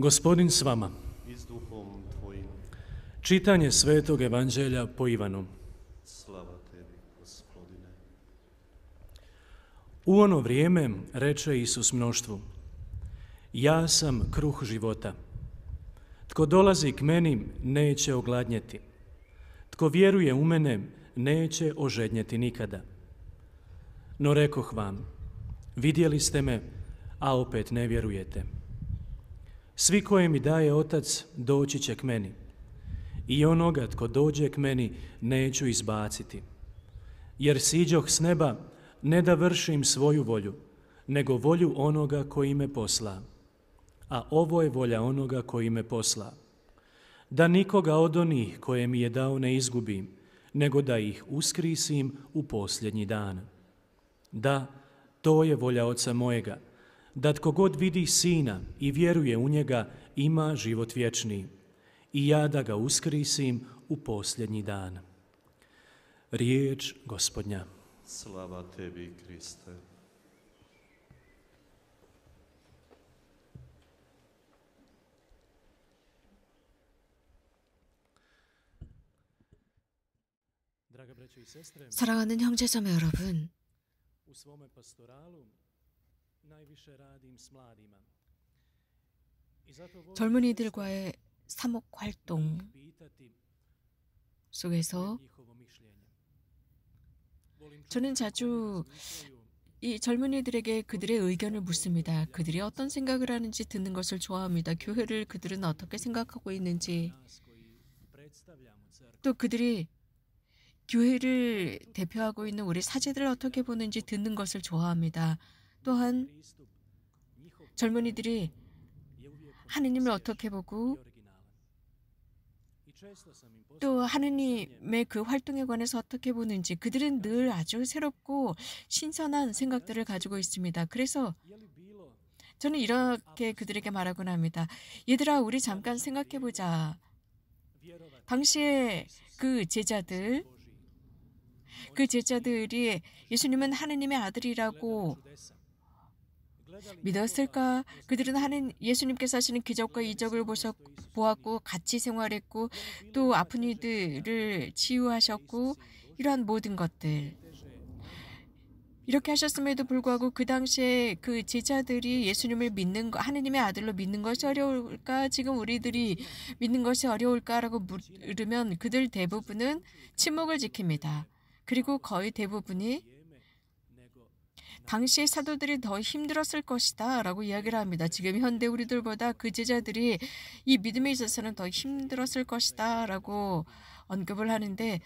Gospodin s vama. Čitanje svetog evanđelja po Ivanu. Slava tebi, gospodine. U ono vrijeme reče Isus mnoštvu. Ja sam kruh života. Tko dolazi k meni neće ogladnjeti. Tko vjeruje u mene neće ožednjeti nikada. No rekoh vam, vidjeli ste me, a opet ne vjerujete. Svi koje mi daje otac, doći će k meni. I onoga tko dođe k meni, neću izbaciti. Jer siđoh s neba, ne da vršim svoju volju, nego volju onoga koji me posla. A ovo je volja onoga koji me posla. Da nikoga od onih koje mi je dao ne izgubim, nego da ih uskrisim u posljednji dan. Da, to je volja oca mojega, da tko god vidi sina i vjeruje u njega, ima život vječni. I ja da ga uskrisim u posljednji dan. Riječ gospodnja. Slava tebi, Kriste. U 형제자매 여러분, 젊은이들과의 사목 활동 속에서 저는 자주 이 젊은이들에게 그들의 의견을 묻습니다. 그들이 어떤 생각을 하는지 듣는 것을 좋아합니다. 교회를 그들은 어떻게 생각하고 있는지 또 그들이 교회를 대표하고 있는 우리 사제들을 어떻게 보는지 듣는 것을 좋아합니다. 또한 젊은이들이 하느님을 어떻게 보고 또 하느님의 그 활동에 관해서 어떻게 보는지 그들은 늘 아주 새롭고 신선한 생각들을 가지고 있습니다. 그래서 저는 이렇게 그들에게 말하곤 합니다. 얘들아, 우리 잠깐 생각해 보자. 당시에 그 제자들, 그 제자들이 예수님은 하느님의 아들이라고 믿었을까? 그들은 하는 예수님께서 하시는 기적과 이적을 보셨, 보았고 같이 생활했고 또 아픈 이들을 치유하셨고 이러한 모든 것들 이렇게 하셨음에도 불구하고 그 당시에 그 제자들이 예수님을 믿는 거 하느님의 아들로 믿는 것이 어려울까 지금 우리들이 믿는 것이 어려울까라고 물으면 그들 대부분은 침묵을 지킵니다. 그리고 거의 대부분이 당시 사도들이 더 힘들었을 것이다 라고 이야기를 합니다. 지금 현대 우리들보다 그 제자들이 이 믿음에 있어서는 더 힘들었을 것이다 라고 언급을 하는데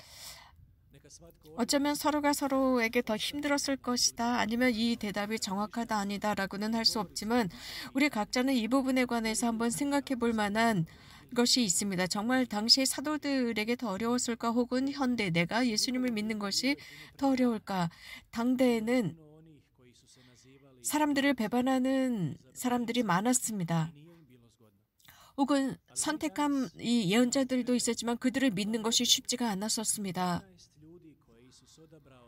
어쩌면 서로가 서로에게 더 힘들었을 것이다 아니면 이 대답이 정확하다 아니다라고는 할 수 없지만 우리 각자는 이 부분에 관해서 한번 생각해 볼 만한 것이 있습니다. 정말 당시 사도들에게 더 어려웠을까 혹은 현대 내가 예수님을 믿는 것이 더 어려울까 당대에는 사람들을 배반하는 사람들이 많았습니다. 혹은 선택한 이 예언자들도 있었지만 그들을 믿는 것이 쉽지가 않았었습니다.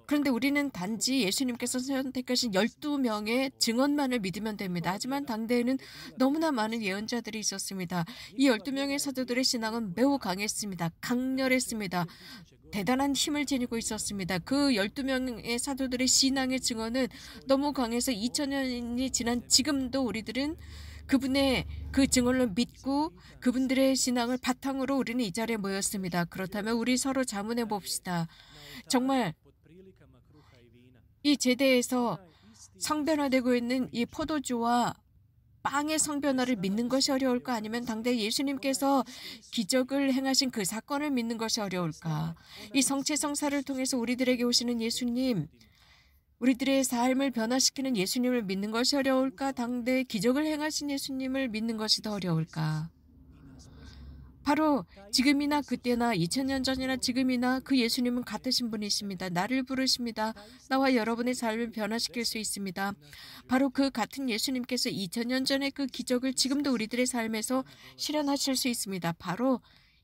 그런데 우리는 단지 예수님께서 선택하신 12명의 증언만을 믿으면 됩니다. 하지만 당대에는 너무나 많은 예언자들이 있었습니다. 이 12명의 사도들의 신앙은 매우 강했습니다. 강렬했습니다. 대단한 힘을 지니고 있었습니다. 그 12명의 사도들의 신앙의 증언은 너무 강해서 2000년이 지난 지금도 우리들은 그분의 그 증언을 믿고 그분들의 신앙을 바탕으로 우리는 이 자리에 모였습니다. 그렇다면 우리 서로 자문해 봅시다. 정말 이 제대에서 성변화되고 있는 이 포도주와 빵의 성변화를 믿는 것이 어려울까 아니면 당대 예수님께서 기적을 행하신 그 사건을 믿는 것이 어려울까 이 성체 성사를 통해서 우리들에게 오시는 예수님 우리들의 삶을 변화시키는 예수님을 믿는 것이 어려울까? 당대 기적을 행하신 예수님을 믿는 것이 더 어려울까? 바로 지금이나 그때나 2000년 전이나 지금이나 그 예수님은 같으신 분이십니다. 나를 부르십니다. 나와 여러분의 삶을 변화시킬 수 있습니다. 바로 그 같은 예수님께서 2000년 전의 그 기적을 지금도 우리들의 삶에서 실현하실 수 있습니다. 바로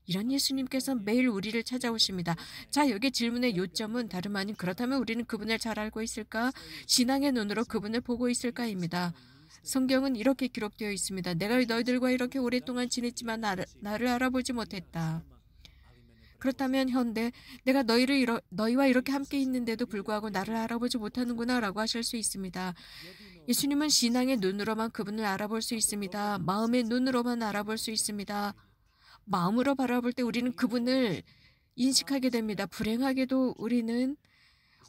이런 예수님께서 매일 우리를 찾아오십니다. 자, 여기 질문의 요점은 다름 아닌 그렇다면 우리는 그분을 잘 알고 있을까? 신앙의 눈으로 그분을 보고 있을까입니다. 성경은 이렇게 기록되어 있습니다. 내가 너희들과 이렇게 오랫동안 지냈지만 나를, 나를 알아보지 못했다. 그렇다면 현대 내가 너희를 이러, 너희와 이렇게 함께 있는데도 불구하고 나를 알아보지 못하는구나라고 하실 수 있습니다. 예수님은 신앙의 눈으로만 그분을 알아볼 수 있습니다. 마음의 눈으로만 알아볼 수 있습니다. 마음으로 바라볼 때 우리는 그분을 인식하게 됩니다. 불행하게도 우리는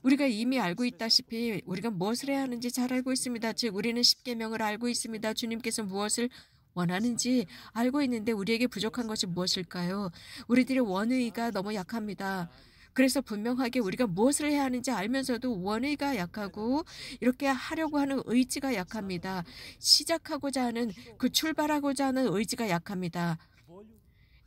우리가 이미 알고 있다시피 우리가 무엇을 해야 하는지 잘 알고 있습니다. 즉 우리는 십계명을 알고 있습니다. 주님께서 무엇을 원하는지 알고 있는데 우리에게 부족한 것이 무엇일까요? 우리들의 원의가 너무 약합니다. 그래서 분명하게 우리가 무엇을 해야 하는지 알면서도 원의가 약하고 이렇게 하려고 하는 의지가 약합니다. 시작하고자 하는 그 출발하고자 하는 의지가 약합니다.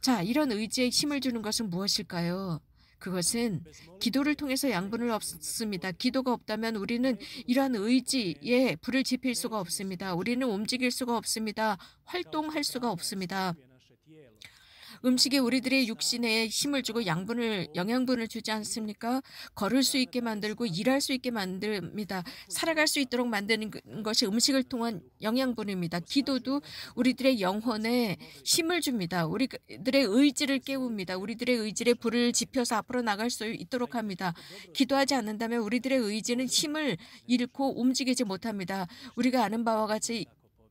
자, 이런 의지에 힘을 주는 것은 무엇일까요? 그것은 기도를 통해서 양분을 없습니다. 기도가 없다면 우리는 이러한 의지에 불을 지필 수가 없습니다. 우리는 움직일 수가 없습니다. 활동할 수가 없습니다. 음식이 우리들의 육신에 힘을 주고 양분을 영양분을 주지 않습니까? 걸을 수 있게 만들고 일할 수 있게 만듭니다. 살아갈 수 있도록 만드는 그, 것이 음식을 통한 영양분입니다. 기도도 우리들의 영혼에 힘을 줍니다. 우리들의 의지를 깨웁니다. 우리들의 의지의 불을 지펴서 앞으로 나갈 수 있도록 합니다. 기도하지 않는다면 우리들의 의지는 힘을 잃고 움직이지 못합니다. 우리가 아는 바와 같이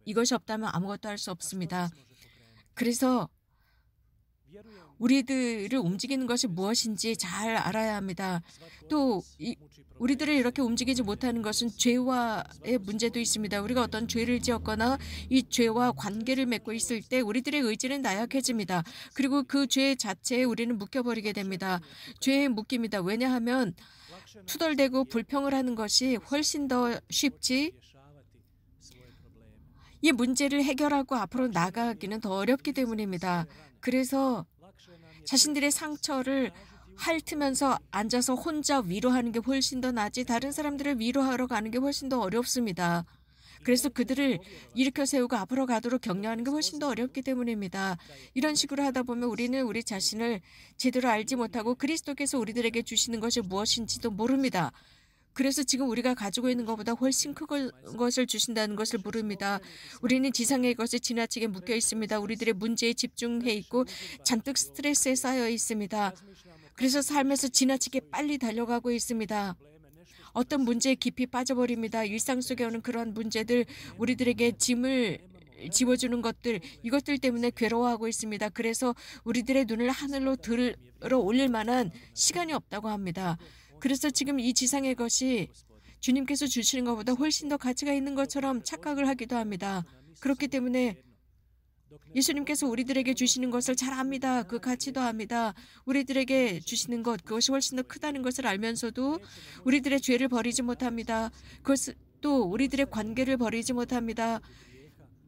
이것이 없다면 아무것도 할 수 없습니다. 그래서 우리들을 움직이는 것이 무엇인지 잘 알아야 합니다. 또 이, 우리들을 이렇게 움직이지 못하는 것은 죄와의 문제도 있습니다. 우리가 어떤 죄를 지었거나 이 죄와 관계를 맺고 있을 때 우리들의 의지는 나약해집니다. 그리고 그 죄 자체에 우리는 묶여버리게 됩니다. 죄에 묶입니다. 왜냐하면 투덜대고 불평을 하는 것이 훨씬 더 쉽지 이 문제를 해결하고 앞으로 나가기는 더 어렵기 때문입니다. 그래서 자신들의 상처를 핥으면서 앉아서 혼자 위로하는 게 훨씬 더 낫지 다른 사람들을 위로하러 가는 게 훨씬 더 어렵습니다. 그래서 그들을 일으켜 세우고 앞으로 가도록 격려하는 게 훨씬 더 어렵기 때문입니다. 이런 식으로 하다 보면 우리는 우리 자신을 제대로 알지 못하고 그리스도께서 우리들에게 주시는 것이 무엇인지도 모릅니다. 그래서 지금 우리가 가지고 있는 것보다 훨씬 큰 것을 주신다는 것을 모릅니다. 우리는 지상의 것에 지나치게 묶여 있습니다. 우리들의 문제에 집중해 있고 잔뜩 스트레스에 쌓여 있습니다. 그래서 삶에서 지나치게 빨리 달려가고 있습니다. 어떤 문제에 깊이 빠져버립니다. 일상 속에 오는 그런 문제들, 우리들에게 짐을 집어주는 것들, 이것들 때문에 괴로워하고 있습니다. 그래서 우리들의 눈을 하늘로 들어 올릴 만한 시간이 없다고 합니다. 그래서 지금 이 지상의 것이 주님께서 주시는 것보다 훨씬 더 가치가 있는 것처럼 착각을 하기도 합니다. 그렇기 때문에 예수님께서 우리들에게 주시는 것을 잘 압니다. 그 가치도 압니다. 우리들에게 주시는 것, 그것이 훨씬 더 크다는 것을 알면서도 우리들의 죄를 버리지 못합니다. 그것도 우리들의 관계를 버리지 못합니다.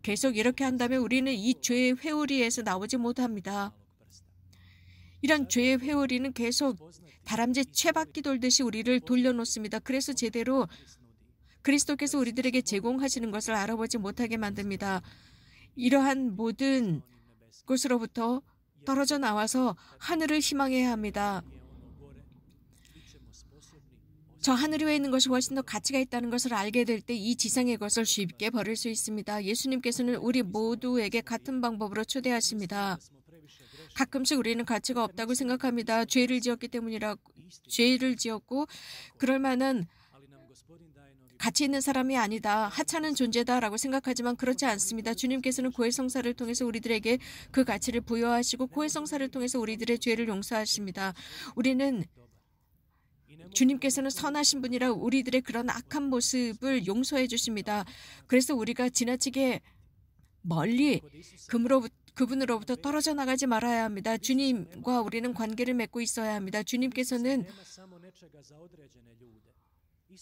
계속 이렇게 한다면 우리는 이 죄의 회오리에서 나오지 못합니다. 이런 죄의 회오리는 계속 다람쥐 채바퀴 돌듯이 우리를 돌려놓습니다. 그래서 제대로 그리스도께서 우리들에게 제공하시는 것을 알아보지 못하게 만듭니다. 이러한 모든 곳으로부터 떨어져 나와서 하늘을 희망해야 합니다. 저 하늘 위에 있는 것이 훨씬 더 가치가 있다는 것을 알게 될 때 이 지상의 것을 쉽게 버릴 수 있습니다. 예수님께서는 우리 모두에게 같은 방법으로 초대하십니다. 가끔씩 우리는 가치가 없다고 생각합니다. 죄를 지었기 때문이라 죄를 지었고 그럴 만한 가치 있는 사람이 아니다. 하찮은 존재다라고 생각하지만 그렇지 않습니다. 주님께서는 고해 성사를 통해서 우리들에게 그 가치를 부여하시고 고해 성사를 통해서 우리들의 죄를 용서하십니다. 우리는 주님께서는 선하신 분이라 우리들의 그런 악한 모습을 용서해 주십니다. 그래서 우리가 지나치게 멀리 금으로부터 그분으로부터 떨어져 나가지 말아야 합니다. 주님과 우리는 관계를 맺고 있어야 합니다. 주님께서는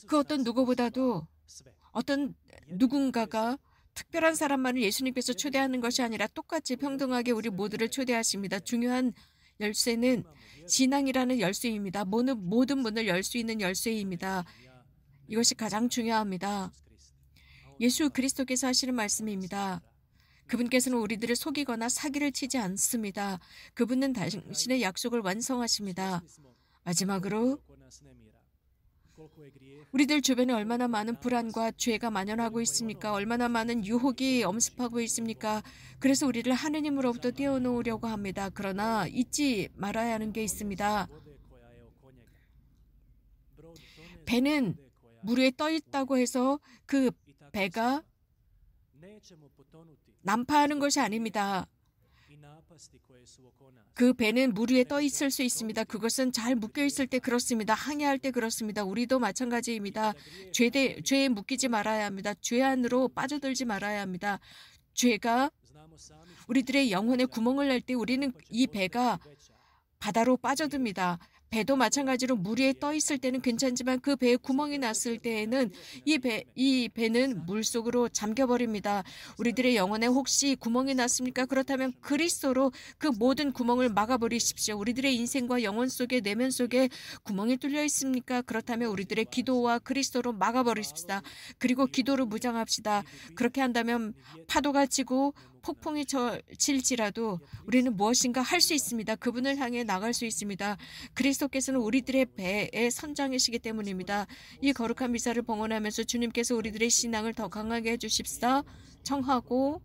그 어떤 누구보다도 어떤 누군가가 특별한 사람만을 예수님께서 초대하는 것이 아니라 똑같이 평등하게 우리 모두를 초대하십니다. 중요한 열쇠는 진앙이라는 열쇠입니다. 모든, 모든 문을 열 수 있는 열쇠입니다. 이것이 가장 중요합니다. 예수 그리스도께서 하시는 말씀입니다. 그분께서는 우리들을 속이거나 사기를 치지 않습니다. 그분은 당신의 약속을 완성하십니다. 마지막으로 우리들 주변에 얼마나 많은 불안과 죄가 만연하고 있습니까? 얼마나 많은 유혹이 엄습하고 있습니까? 그래서 우리를 하느님으로부터 떼어놓으려고 합니다. 그러나 잊지 말아야 하는 게 있습니다. 배는 물 위에 떠 있다고 해서 그 배가 난파하는 것이 아닙니다. 그 배는 물 위에 떠 있을 수 있습니다. 그것은 잘 묶여 있을 때 그렇습니다. 항해할 때 그렇습니다. 우리도 마찬가지입니다. 죄대, 죄에 묶이지 말아야 합니다. 죄 안으로 빠져들지 말아야 합니다. 죄가 우리들의 영혼에 구멍을 낼 때 우리는 이 배가 바다로 빠져듭니다. 배도 마찬가지로 물 위에 떠 있을 때는 괜찮지만 그 배에 구멍이 났을 때에는 이 배, 이 배는 물 속으로 잠겨버립니다. 우리들의 영혼에 혹시 구멍이 났습니까? 그렇다면 그리스도로 그 모든 구멍을 막아버리십시오. 우리들의 인생과 영혼 속에 내면 속에 구멍이 뚫려 있습니까? 그렇다면 우리들의 기도와 그리스도로 막아버리십시다. 그리고 기도로 무장합시다. 그렇게 한다면 파도가 치고 폭풍이 칠지라도 우리는 무엇인가 할 수 있습니다. 그분을 향해 나갈 수 있습니다. 그리스도께서는 우리들의 배에 선장이시기 때문입니다. 이 거룩한 미사를 봉헌하면서 주님께서 우리들의 신앙을 더 강하게 해주십사 청하고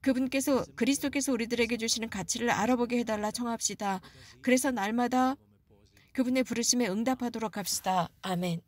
그분께서 그리스도께서 우리들에게 주시는 가치를 알아보게 해달라 청합시다. 그래서 날마다 그분의 부르심에 응답하도록 합시다. 아멘.